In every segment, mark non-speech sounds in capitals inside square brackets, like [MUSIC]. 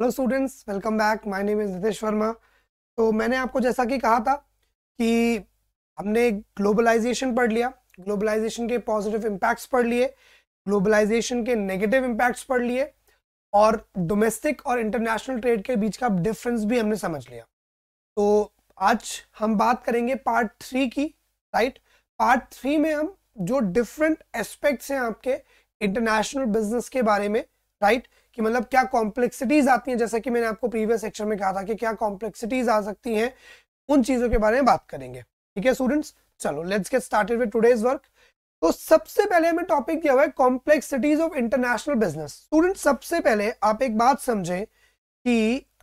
Hello students welcome back my name is Nitesh Verma तो मैंने आपको जैसा कि कहा था कि हमने ग्लोबलाइजेशन पढ़ लिया ग्लोबलाइजेशन के पॉजिटिव इम्पैक्ट्स पढ़ लिए ग्लोबलाइजेशन के नेगेटिव इम्पैक्ट्स पढ़ लिए और डोमेस्टिक और इंटरनेशनल ट्रेड के बीच का डिफरेंस भी हमने समझ लिया तो आज हम बात करेंगे पार्ट थ्री की राइट पार्ट थ्री में हम जो डिफरेंट एस्पेक्ट्स हैं आपके इंटरनेशनल बिजनेस के बारे में राइट right? कि मतलब क्या कॉम्प्लेक्सिटीज आती हैं जैसा कि मैंने आपको प्रीवियस सेक्शन में कहा था कि क्या कॉम्प्लेक्सिटीज आ सकती हैं उन चीज़ों के बारे में बात करेंगे ठीक है स्टूडेंट्स चलो let's get started with today's work तो सबसे पहले हमें टॉपिक दिया हुआ है complexities of international business student सबसे पहले आप एक बात समझें कि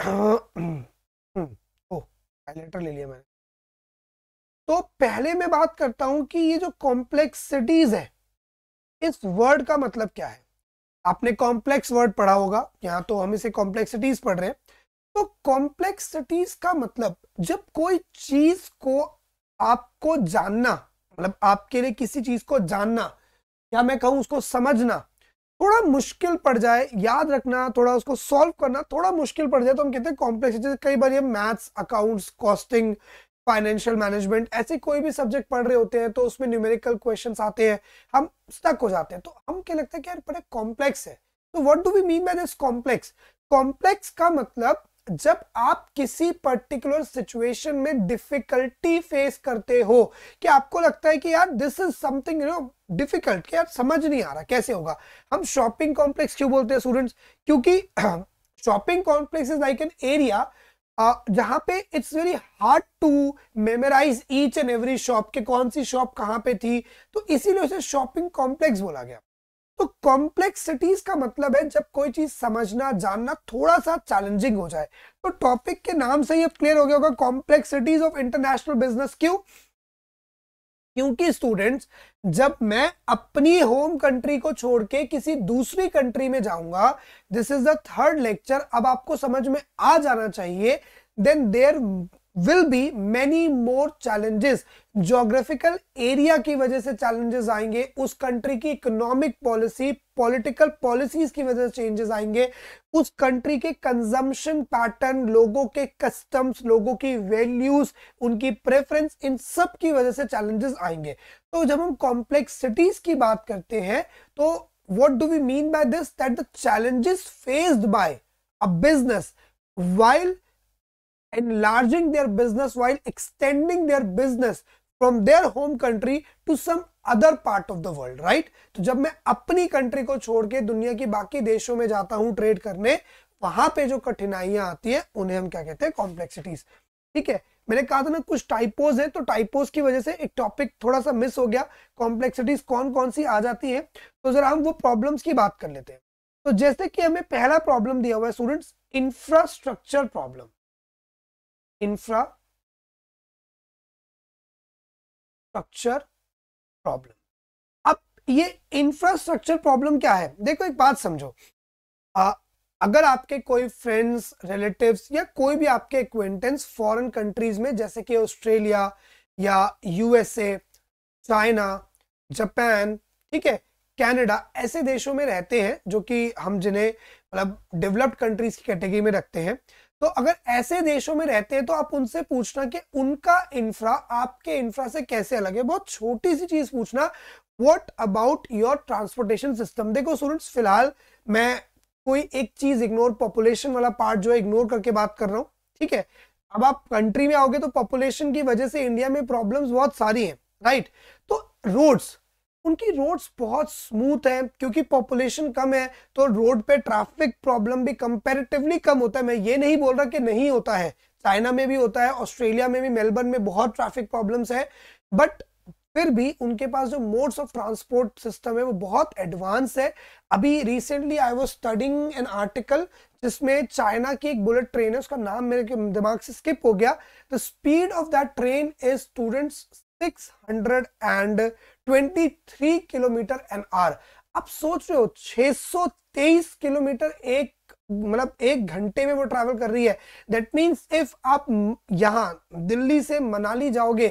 लेटर [CLEARS THROAT] हम्म, ले लिया मैंने तो पहले मैं बात करता हूं कि ये जो कॉम्प्लेक्सिटीज है इस वर्ड का मतलब क्या है आपने कॉम्प्लेक्स वर्ड पढ़ा होगा यहाँ तो हम इसे कॉम्प्लेक्सिटीज पढ़ रहे हैं तो कॉम्प्लेक्सिटीज का मतलब जब कोई चीज को आपको जानना मतलब आपके लिए किसी चीज को जानना या मैं कहूं उसको समझना थोड़ा मुश्किल पड़ जाए याद रखना थोड़ा उसको सॉल्व करना थोड़ा मुश्किल पड़ जाए तो हम कहते हैं कॉम्प्लेक्सिटीज कई बार ये maths accounts costing financial management ऐसे कोई भी सब्जेक्ट पढ़ रहे होते हैं तो उसमें न्यूमेरिकल क्वेश्चंस आते हैं हम स्टक हो जाते हैं तो हम क्या लगता है कि यार बड़ा कॉम्प्लेक्स है तो what do we mean by this complex complex का मतलब जब आप किसी पर्टिकुलर सिचुएशन में डिफिकल्टी फेस करते हो कि आपको लगता है कि यार this is something you know difficult यार समझ नहीं आ रहा कैसे होगा हम शॉपिंग कॉम्प्लेक्स क्यों बोलते हैं स्टूडेंट्स क्योंकि shopping complex is like an area जहां पे it's very hard to memorise each and every shop के कौन सी शॉप कहाँ पे थी तो इसीलिए उसे शॉपिंग कॉम्प्लेक्स बोला गया तो कॉम्प्लेक्सिटीज का मतलब है जब कोई चीज समझना जानना थोड़ा सा चैलेंजिंग हो जाए तो टॉपिक के नाम से ही अब क्लियर हो गया होगा कॉम्प्लेक्सिटीज ऑफ इंटरनेशनल बिजनेस क्यों क्योंकि स्टूडेंट्स जब मैं अपनी होम कंट्री को छोड़ के किसी दूसरी कंट्री में जाऊंगा this is the third lecture अब आपको समझ में आ जाना चाहिए then there will be many more challenges geographical area की वजह से चैलेंजेस आएंगे उस कंट्री की इकोनॉमिक पॉलिसी पॉलिटिकल पॉलिसीज की वजह से चेंजेस आएंगे उस कंट्री के कंजम्पशन पैटर्न लोगों के कस्टम्स लोगों की वैल्यूज उनकी प्रेफरेंस इन सब की वजह से चैलेंजेस आएंगे तो जब हम कॉम्प्लेक्स सिटीज की बात करते हैं तो what do we mean by this that the challenges faced by a business while enlarging their business while extending their business from their home country to some other part of the world right तो जब मैं अपनी country को छोड़ के दुनिया के बाकी देशों में जाता हूं ट्रेड करने वहां पे जो कठिनाइयां आती है उन्हें हम क्या कहते हैं कॉम्प्लेक्सिटीज ठीक है मैंने कहा था ना कुछ टाइपोज है तो टाइपोज की वजह से एक टॉपिक थोड़ा सा मिस हो गया कॉम्प्लेक्सिटीज कौन कौन सी आ जाती है तो जरा हम वो प्रॉब्लम्स की बात कर लेते हैं तो जैसे कि हमें पहला प्रॉब्लम दिया हुआ है students infrastructure problem infrastructure problem अब ये इंफ्रास्ट्रक्चर प्रॉब्लम क्या है देखो एक बात समझो आ, अगर आपके कोई फ्रेंड्स रिलेटिव्स या कोई भी आपके एक्वेंटेंस फॉरेन कंट्रीज में जैसे कि ऑस्ट्रेलिया या यूएसए चाइना जापान ठीक है कनाडा ऐसे देशों में रहते हैं जो कि हम जिन्हें मतलब डेवलप्ड कंट्रीज की कैटेगरी में रखते हैं तो अगर ऐसे देशों में रहते हैं तो आप उनसे पूछना कि उनका इंफ्रा आपके इंफ्रा से कैसे अलग है बहुत छोटी सी चीज पूछना what about your transportation system देखो स्टूडेंट्स फिलहाल मैं कोई एक चीज इग्नोर पॉपुलेशन वाला पार्ट जो है इग्नोर करके बात कर रहा हूँ ठीक है अब आप कंट्री में आओगे तो पॉपुलेशन की वजह से इंडिया में प्रॉब्लम्स बहुत सारी हैं राइट तो रोड्स उनकी रोड्स बहुत स्मूथ हैं क्योंकि पॉपुलेशन कम है तो रोड पे ट्रैफिक प्रॉब्लम भी कंपेरेटिवली कम होता है मैं ये नहीं बोल रहा कि नहीं होता है चाइना में भी होता है ऑस्ट्रेलिया में भी मेलबर्न में बहुत ट्रैफिक प्रॉब्लम्स है बट फिर भी उनके पास जो मोड्स ऑफ ट्रांसपोर्ट सिस्टम है वो बहुत एडवांस है अभी recently I was studying an article जिसमें चाइना की एक बुलेट ट्रेन है उसका नाम मेरे दिमाग से स्किप हो गया the speed of that train is students hundred and 23 kilometre an hour आप सोच रहे हो 623 किलोमीटर एक मतलब एक घंटे में वो ट्रैवल कर रही है दैट मीन्स इफ आप यहाँ दिल्ली से मनाली जाओगे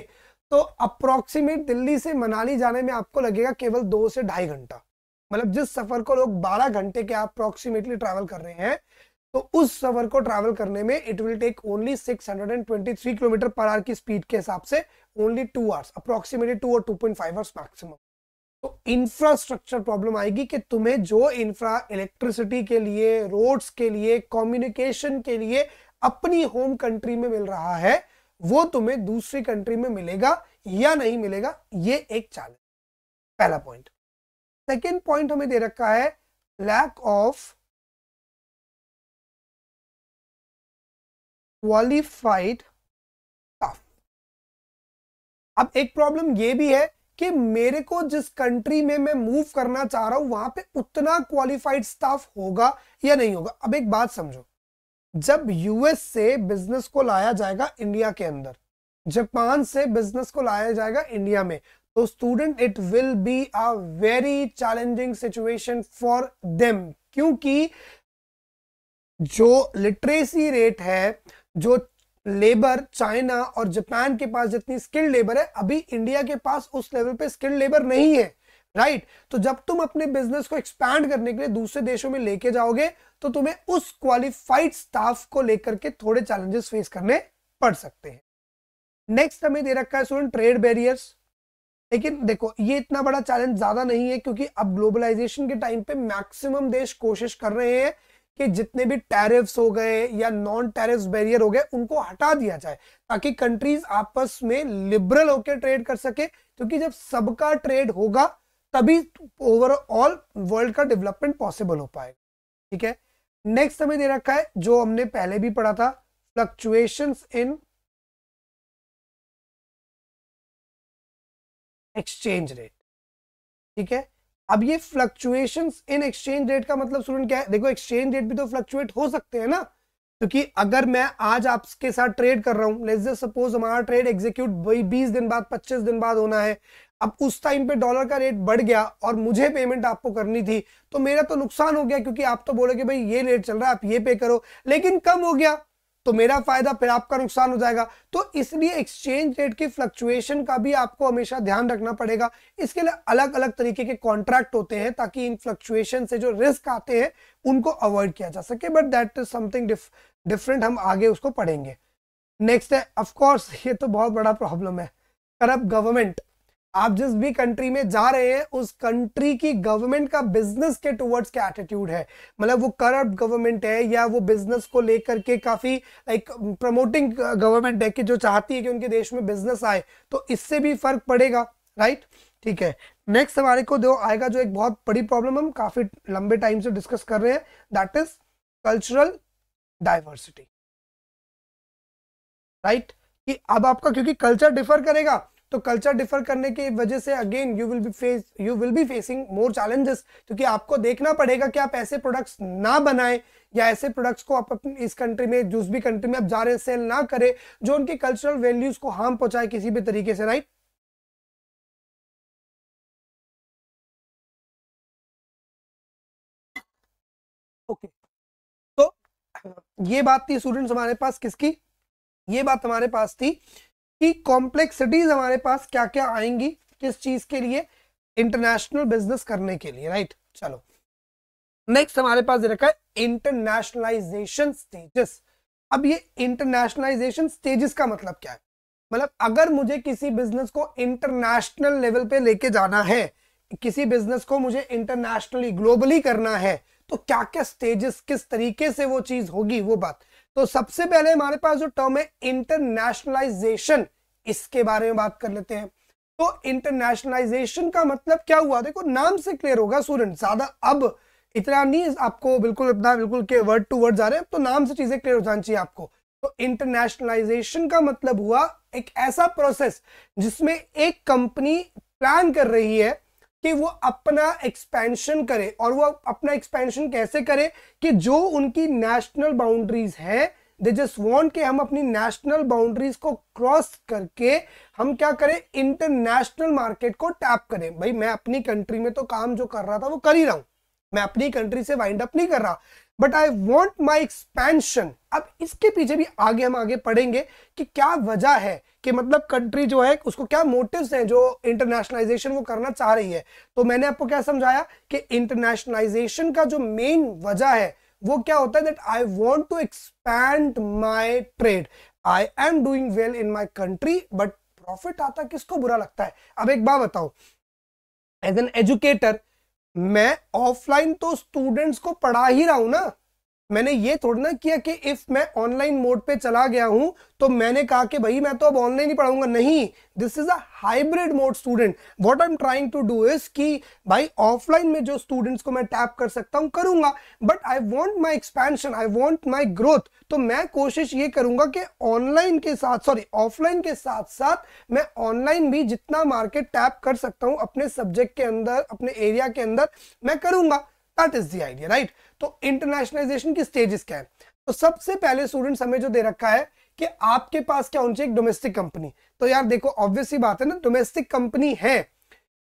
तो अप्रोक्सीमेट दिल्ली से मनाली जाने में आपको लगेगा केवल दो से ढाई घंटा मतलब जिस सफर को लोग 12 घंटे के अप्रोक्सीमेटली ट्रैवल कर रहे हैं तो उस सफर को ट्रैवल करने में it will take only 623 kilometre per hour की स्पीड के हिसाब से only two hours approximately two और 2.5 आवर्स मैक्सिमम तो इंफ्रास्ट्रक्चर प्रॉब्लम आएगी कि तुम्हें जो इंफ्रा इलेक्ट्रिसिटी के लिए रोड्स के लिए कम्युनिकेशन के लिए अपनी होम कंट्री में मिल रहा है वो तुम्हें दूसरी कंट्री में मिलेगा या नहीं मिलेगा ये एक चैलेंज पहला पॉइंट सेकेंड पॉइंट हमें दे रखा है लैक ऑफ क्वालिफाइड स्टाफ अब एक प्रॉब्लम ये भी है कि मेरे को जिस कंट्री में मैं मूव करना चाह रहा हूं वहां पे उतना क्वालिफाइड स्टाफ होगा या नहीं होगा अब एक बात समझो जब यूएस से बिजनेस को लाया जाएगा इंडिया के अंदर जापान से बिजनेस को लाया जाएगा इंडिया में तो student it will be a very challenging situation for them क्योंकि जो लिटरेसी रेट है जो लेबर चाइना और जापान के पास जितनी स्किल्ड लेबर है अभी इंडिया के पास उस लेवल पे स्किल्ड लेबर नहीं है राइट right? तो जब तुम अपने बिजनेस को एक्सपैंड करने के लिए दूसरे देशों में लेके जाओगे तो तुम्हें उस क्वालिफाइड स्टाफ को लेकर के थोड़े चैलेंजेस फेस करने पड़ सकते हैं नेक्स्ट हमें दे रखा है स्टूडेंट ट्रेड बैरियर्स लेकिन देखो ये इतना बड़ा चैलेंज ज्यादा नहीं है क्योंकि अब ग्लोबलाइजेशन के टाइम पे मैक्सिमम देश कोशिश कर रहे हैं कि जितने भी टैरिफ्स हो गए या नॉन टैरिफ्स बैरियर हो गए उनको हटा दिया जाए ताकि कंट्रीज आपस में लिबरल होकर ट्रेड कर सके क्योंकि जब सबका ट्रेड होगा तभी ओवरऑल वर्ल्ड का डेवलपमेंट पॉसिबल हो पाएगा ठीक है नेक्स्ट हमें दे रखा है जो हमने पहले भी पढ़ा था फ्लक्चुएशंस इन एक्सचेंज रेट ठीक है अब ये फ्लक्चुएशन इन एक्सचेंज रेट का मतलब स्टूडेंट क्या है देखो एक्सचेंज रेट भी तो फ्लक्चुएट हो सकते हैं ना क्योंकि तो अगर मैं आज आपके साथ ट्रेड कर रहा हूं सपोज हमारा ट्रेड एग्जीक्यूट बीस दिन बाद पच्चीस दिन बाद होना है अब उस टाइम पे डॉलर का रेट बढ़ गया और मुझे पेमेंट आपको करनी थी तो मेरा तो नुकसान हो गया क्योंकि आप तो बोलोगे भाई ये रेट चल रहा है आप ये पे करो लेकिन कम हो गया तो मेरा फायदा फिर आपका नुकसान हो जाएगा तो इसलिए एक्सचेंज रेट की फ्लक्चुएशन का भी आपको हमेशा ध्यान रखना पड़ेगा इसके लिए अलग अलग तरीके के कॉन्ट्रैक्ट होते हैं ताकि इन फ्लक्चुएशन से जो रिस्क आते हैं उनको अवॉइड किया जा सके but that is something different हम आगे उसको पढ़ेंगे नेक्स्ट है ऑफकोर्स ये तो बहुत बड़ा प्रॉब्लम है करप्ट गवर्नमेंट आप जिस भी कंट्री में जा रहे हैं उस कंट्री की गवर्नमेंट का बिजनेस के टुवर्ड्स क्या एटीट्यूड है मतलब वो करप्ट गवर्नमेंट है या वो बिजनेस को लेकर के काफी लाइक प्रमोटिंग गवर्नमेंट है कि जो चाहती है कि उनके देश में बिजनेस आए तो इससे भी फर्क पड़ेगा राइट ठीक है नेक्स्ट हमारे को दो आएगा जो एक बहुत बड़ी प्रॉब्लम हम काफी लंबे टाइम से डिस्कस कर रहे हैं that is cultural diversity right कि अब आपका क्योंकि कल्चर डिफर करेगा तो कल्चर डिफर करने की वजह से again you will be face you will be facing more challenges क्योंकि आपको देखना पड़ेगा कि आप ऐसे प्रोडक्ट्स ना बनाएं या ऐसे प्रोडक्ट्स को आप अपने इस कंट्री में जिस भी कंट्री में आप जा रहे हैं सेल ना करें जो उनके कल्चरल वैल्यूज को हार्म पहुंचाए किसी भी तरीके से राइट ओके okay. तो ये बात थी स्टूडेंट्स हमारे पास किसकी ये बात हमारे पास थी कि कॉम्प्लेक्सिटीज हमारे पास क्या क्या आएंगी किस चीज के लिए इंटरनेशनल बिजनेस करने के लिए राइट चलो नेक्स्ट हमारे पास रखा है इंटरनेशनलाइजेशन स्टेजेस अब ये इंटरनेशनलाइजेशन स्टेजेस का मतलब क्या है मतलब अगर मुझे किसी बिजनेस को इंटरनेशनल लेवल पे लेके जाना है किसी बिजनेस को मुझे इंटरनेशनली ग्लोबली करना है तो क्या क्या स्टेजेस किस तरीके से वो चीज होगी वो बात तो सबसे पहले हमारे पास जो टर्म है इंटरनेशनलाइजेशन इसके बारे में बात कर लेते हैं तो इंटरनेशनलाइजेशन का मतलब क्या हुआ देखो नाम से क्लियर होगा स्टूडेंट ज्यादा अब इतना नहीं आपको बिल्कुल इतना बिल्कुल के वर्ड टू वर्ड जा रहे हैं तो नाम से चीजें क्लियर हो जानी चाहिए आपको तो इंटरनेशनलाइजेशन का मतलब हुआ एक ऐसा प्रोसेस जिसमें एक कंपनी प्लान कर रही है कि वो अपना एक्सपेंशन करे और वो अपना एक्सपेंशन कैसे करे कि जो उनकी नेशनल बाउंड्रीज है दे जस्ट वॉन्ट के हम अपनी नेशनल बाउंड्रीज को क्रॉस करके हम क्या करें इंटरनेशनल मार्केट को टैप करें भाई मैं अपनी कंट्री में तो काम जो कर रहा था वो कर ही रहा हूं मैं अपनी कंट्री से वाइंड अप नहीं कर रहा but I want my expansion अब इसके पीछे भी आगे हम आगे पढ़ेंगे कि क्या वजह है कि मतलब कंट्री जो है उसको क्या मोटिव्स हैं जो इंटरनेशनलाइजेशन वो करना चाह रही है तो मैंने आपको क्या समझाया कि इंटरनेशनलाइजेशन का जो मेन वजह है वो क्या होता है that I want to expand my trade I am doing well in my country but profit आता किसको बुरा लगता है अब एक बात बताओ एज एन एजुकेटर मैं ऑफलाइन तो स्टूडेंट्स को पढ़ा ही रहा हूं ना मैंने ये थोड़ी ना किया कि इफ मैं ऑनलाइन मोड पे चला गया हूं तो मैंने कहा कि भाई मैं तो अब ऑनलाइन ही पढ़ाऊंगा नहीं this is a hybrid mode student what I am trying to do is कि भाई ऑफलाइन में जो स्टूडेंट्स को मैं टैप कर सकता हूं करूंगा but I want my expansion I want my growth तो मैं कोशिश ये करूंगा कि ऑनलाइन के साथ सॉरी ऑफलाइन के साथ साथ मैं ऑनलाइन भी जितना मार्केट टैप कर सकता हूं अपने सब्जेक्ट के अंदर अपने एरिया के अंदर मैं करूंगा that is the idea right तो इंटरनेशनलाइजेशन की स्टेजेस क्या है तो सबसे पहले स्टूडेंट्स हमें जो दे रखा है कि आपके पास क्या होनी चाहिए डोमेस्टिक कंपनी तो यार देखो ऑब्वियसली बात है ना डोमेस्टिक कंपनी है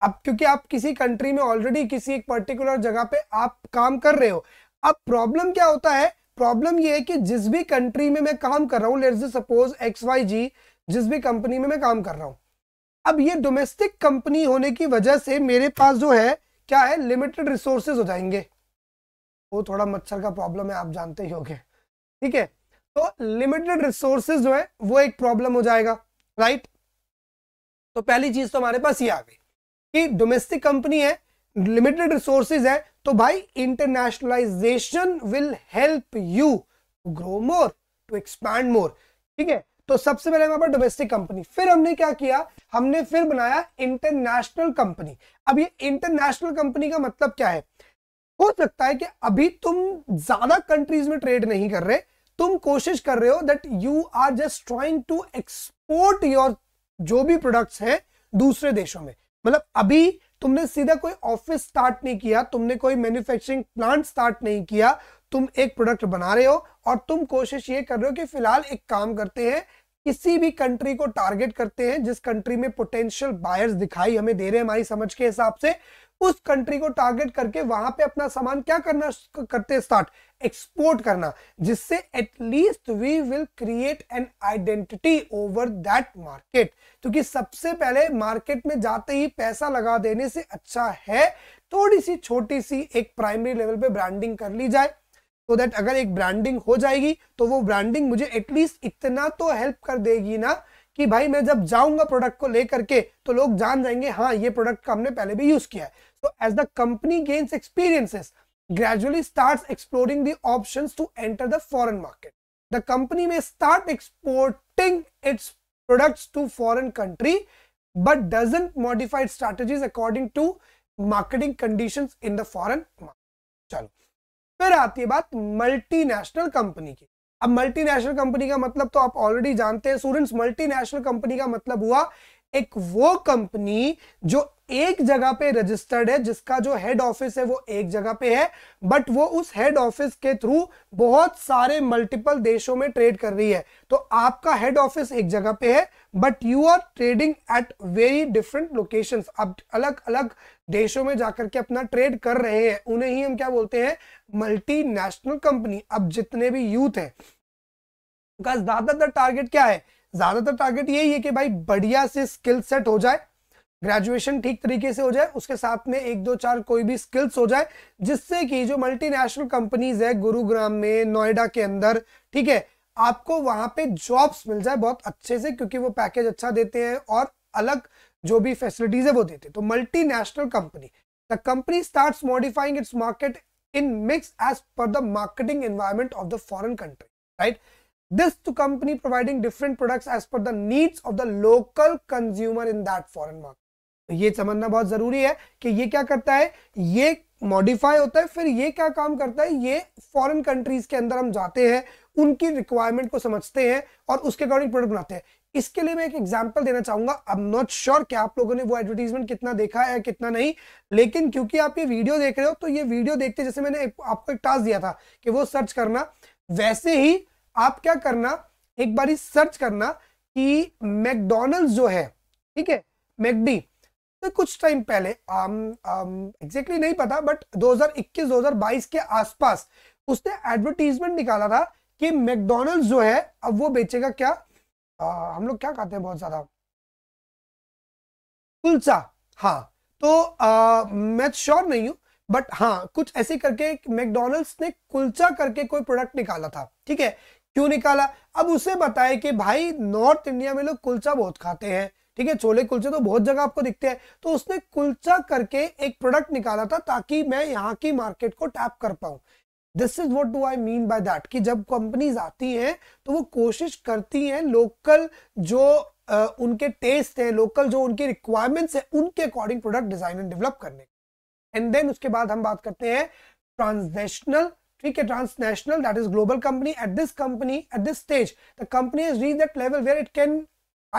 अब क्योंकि आप किसी कंट्री में ऑलरेडी किसी एक पर्टिकुलर जगह पे आप काम कर रहे हो अब प्रॉब्लम क्या होता है प्रॉब्लम ये है कि जिस भी कंट्री में मैं काम कर रहा हूँ let's suppose X Y Z जिस भी कंपनी में मैं काम कर रहा हूँ अब ये डोमेस्टिक कंपनी होने की वजह से मेरे पास जो है क्या है लिमिटेड रिसोर्सेज हो जाएंगे वो थोड़ा मच्छर का प्रॉब्लम है आप जानते ही होंगे ठीक है तो लिमिटेड रिसोर्सेज जो है वो एक प्रॉब्लम हो जाएगा राइट तो पहली चीज तो हमारे पास ये आ गई कि डोमेस्टिक कंपनी है लिमिटेड रिसोर्सेज है तो भाई internationalisation will help you to grow more to expand more ठीक है तो सबसे पहले हमारे पास डोमेस्टिक कंपनी फिर हमने क्या किया हमने फिर बनाया इंटरनेशनल कंपनी अब ये इंटरनेशनल कंपनी का मतलब क्या है हो सकता है कि अभी तुम ज्यादा कंट्रीज में ट्रेड नहीं कर रहे तुम कोशिश कर रहे हो that you are just trying to export your जो भी प्रोडक्ट्स हैं दूसरे देशों में मतलब अभी तुमने सीधा कोई ऑफिस स्टार्ट नहीं किया तुमने कोई मैन्युफैक्चरिंग प्लांट स्टार्ट नहीं किया तुम एक प्रोडक्ट बना रहे हो और तुम कोशिश ये कर रहे हो कि फिलहाल एक काम करते हैं किसी भी कंट्री को टारगेट करते हैं जिस कंट्री में पोटेंशियल बायर्स दिखाई हमें दे रहे हैं हमारी समझ के हिसाब से उस कंट्री को टारगेट करके वहां पे अपना सामान क्या करना करते स्टार्ट एक्सपोर्ट करना जिससे at least we will create an identity over that market क्योंकि सबसे पहले मार्केट में जाते ही पैसा लगा देने से अच्छा है थोड़ी सी छोटी सी एक प्राइमरी लेवल पे ब्रांडिंग कर ली जाए तो दैट अगर एक ब्रांडिंग हो जाएगी तो वो ब्रांडिंग मुझे एटलीस्ट इतना तो हेल्प कर देगी ना कि भाई मैं जब जाऊंगा प्रोडक्ट को लेकर के तो लोग जान जाएंगे हाँ ये प्रोडक्ट का हमने पहले भी यूज किया है So as the company gains experiences, gradually starts exploring the options to enter the foreign market. The company may start exporting its products to foreign country but doesn't modify its strategies according to marketing conditions in the foreign चलो फिर आती है बात multinational company की अब multinational company का मतलब तो आप ऑलरेडी जानते हैं स्टूडेंट्स मल्टीनेशनल कंपनी का मतलब हुआ एक वो कंपनी जो एक जगह पे रजिस्टर्ड है जिसका जो हेड ऑफिस है वो एक जगह पे है बट वो उस हेड ऑफिस के थ्रू बहुत सारे मल्टीपल देशों में ट्रेड कर रही है तो आपका हेड ऑफिस एक जगह पे है but you are trading at very different locations आप अलग अलग देशों में जाकर के अपना ट्रेड कर रहे हैं उन्हें ही हम क्या बोलते हैं मल्टीनेशनल कंपनी अब जितने भी यूथ है ज्यादातर टारगेट क्या है ज्यादातर टारगेट यही है कि भाई बढ़िया से स्किल सेट हो जाए ग्रेजुएशन ठीक तरीके से हो जाए उसके साथ में एक दो चार कोई भी स्किल्स हो जाए जिससे कि जो मल्टीनेशनल कंपनीज है गुरुग्राम में नोएडा के अंदर ठीक है आपको वहां पे जॉब्स मिल जाए बहुत अच्छे से क्योंकि वो पैकेज अच्छा देते हैं और अलग जो भी फैसिलिटीज है वो देते हैं तो multinational company the company start modifying its market in mix as per the marketing environment of the foreign country right this to company providing different products as per the needs of the local consumer in that foreign market तो ये समझना बहुत जरूरी है कि ये क्या करता है ये मॉडिफाई होता है फिर ये क्या काम करता है ये फॉरेन कंट्रीज के अंदर हम जाते हैं उनकी रिक्वायरमेंट को समझते हैं और उसके अकॉर्डिंग प्रोडक्ट बनाते हैं इसके लिए मैं एक एग्जांपल देना चाहूंगा आई एम नॉट श्योर कि आप लोगों ने वो एडवर्टीजमेंट कितना देखा है कितना नहीं लेकिन क्योंकि आप ये वीडियो देख रहे हो तो ये वीडियो देखते जैसे मैंने आपको एक टास्क दिया था कि वो सर्च करना वैसे ही आप क्या करना एक बार सर्च करना कि मैकडोनल्ड जो है ठीक है मैकडी तो कुछ टाइम पहले एग्जैक्टली um, um, नहीं पता बट 2021-2022 के आसपास उसने एडवर्टीजमेंट निकाला था कि मैकडोनल्ड जो है अब वो बेचेगा क्या आ, हम लोग क्या खाते हैं बहुत ज्यादा कुलचा हाँ तो आ, मैं श्योर नहीं हूं बट हाँ कुछ ऐसे करके मैकडोनल्ड्स ने कुलचा करके कोई प्रोडक्ट निकाला था ठीक है क्यों निकाला अब उसे बताए कि भाई नॉर्थ इंडिया में लोग कुलचा बहुत खाते हैं ठीक है छोले कुलचे तो बहुत जगह आपको दिखते हैं तो उसने कुलचा करके एक प्रोडक्ट निकाला था ताकि मैं यहाँ की मार्केट को टैप कर पाऊँ this is what do I mean by that कि जब कंपनीज आती हैं तो वो कोशिश करती हैं लोकल जो आ, उनके टेस्ट है लोकल जो उनकी रिक्वायरमेंट्स है उनके according product design and develop करने एंड देन उसके बाद हम बात करते हैं ट्रांजेशनल ठीक है transnational that is global company at this company at this stage the company has reached that level where it can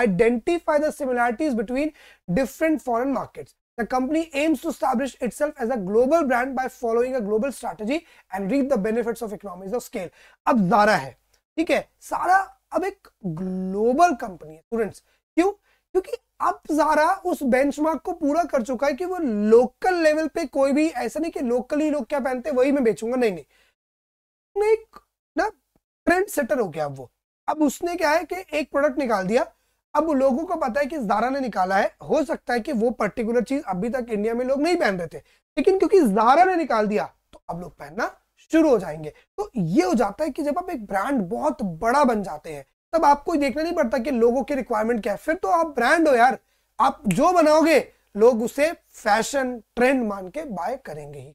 identify the similarities between different foreign markets the company aims to establish itself as a global brand by following a global strategy and reap the benefits of economies of scale ab zara hai ठीक है सारा अब एक global company है students क्यों क्योंकि अब Zara उस बेंचमार्क को पूरा कर चुका है कि वो लोकल लेवल पे कोई भी ऐसा नहीं कि लोकल ही लोग क्या पहनते वही मैं बेचूंगा नहीं नहीं में एक ना ट्रेंड सेटर हो गया अब वो अब उसने क्या है कि एक प्रोडक्ट निकाल दिया अब लोगों को पता है कि जारा ने निकाला है हो सकता है कि वो पर्टिकुलर चीज अभी तक इंडिया में लोग नहीं पहन रहे थे लेकिन क्योंकि जारा ने निकाल दिया तो अब लोग पहनना शुरू हो जाएंगे तो ये हो जाता है कि जब आप एक ब्रांड बहुत बड़ा बन जाते हैं तब आपको देखना नहीं पड़ता कि लोगों के रिक्वायरमेंट क्या है फिर तो आप ब्रांड हो यार आप जो बनाओगे लोग उसे फैशन ट्रेंड मान के बाय करेंगे ही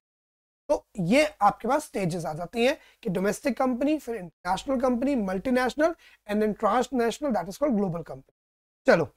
तो ये आपके पास स्टेजेस आ जाती हैं कि डोमेस्टिक कंपनी फिर international company multinational and then transnational that is called global company चलो